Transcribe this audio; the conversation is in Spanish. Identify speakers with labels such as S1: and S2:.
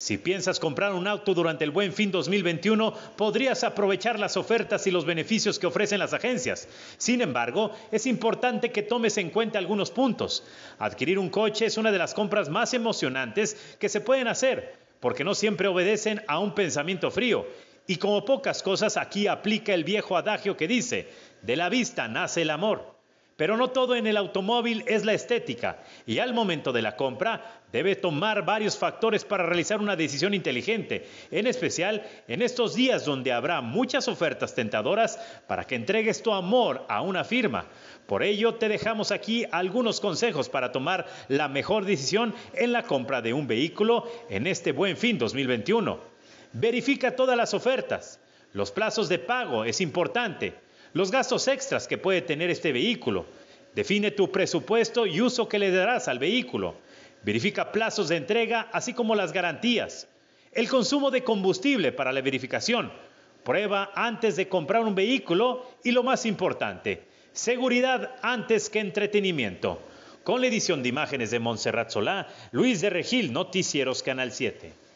S1: Si piensas comprar un auto durante el Buen Fin 2021, podrías aprovechar las ofertas y los beneficios que ofrecen las agencias. Sin embargo, es importante que tomes en cuenta algunos puntos. Adquirir un coche es una de las compras más emocionantes que se pueden hacer, porque no siempre obedecen a un pensamiento frío. Y como pocas cosas, aquí aplica el viejo adagio que dice, de la vista nace el amor. Pero no todo en el automóvil es la estética y al momento de la compra debe tomar varios factores para realizar una decisión inteligente, en especial en estos días donde habrá muchas ofertas tentadoras para que entregues tu amor a una firma. Por ello te dejamos aquí algunos consejos para tomar la mejor decisión en la compra de un vehículo en este buen fin 2021. Verifica todas las ofertas. Los plazos de pago es importante los gastos extras que puede tener este vehículo. Define tu presupuesto y uso que le darás al vehículo. Verifica plazos de entrega, así como las garantías. El consumo de combustible para la verificación. Prueba antes de comprar un vehículo y lo más importante, seguridad antes que entretenimiento. Con la edición de imágenes de Montserrat Solá, Luis de Regil, Noticieros Canal 7.